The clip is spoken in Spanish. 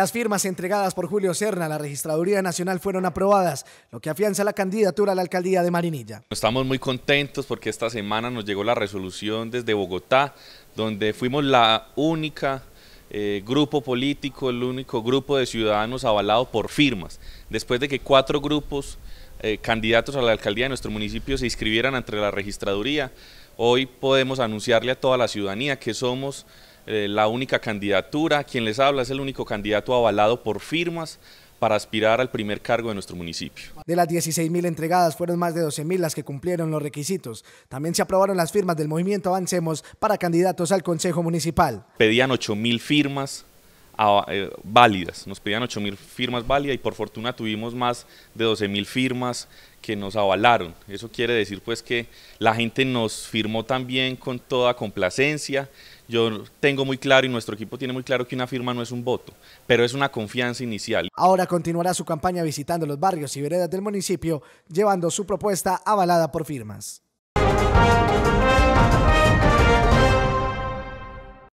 Las firmas entregadas por Julio Serna a la Registraduría Nacional fueron aprobadas, lo que afianza la candidatura a la alcaldía de Marinilla. Estamos muy contentos porque esta semana nos llegó la resolución desde Bogotá, donde fuimos la única eh, grupo político, el único grupo de ciudadanos avalado por firmas, después de que cuatro grupos eh, candidatos a la alcaldía de nuestro municipio se inscribieran ante la registraduría. Hoy podemos anunciarle a toda la ciudadanía que somos eh, la única candidatura, quien les habla es el único candidato avalado por firmas para aspirar al primer cargo de nuestro municipio. De las mil entregadas, fueron más de mil las que cumplieron los requisitos. También se aprobaron las firmas del movimiento Avancemos para candidatos al Consejo Municipal. Pedían mil firmas, eh, válidas, nos pedían 8.000 firmas válidas y por fortuna tuvimos más de 12.000 firmas que nos avalaron. Eso quiere decir pues que la gente nos firmó también con toda complacencia. Yo tengo muy claro y nuestro equipo tiene muy claro que una firma no es un voto, pero es una confianza inicial. Ahora continuará su campaña visitando los barrios y veredas del municipio, llevando su propuesta avalada por firmas.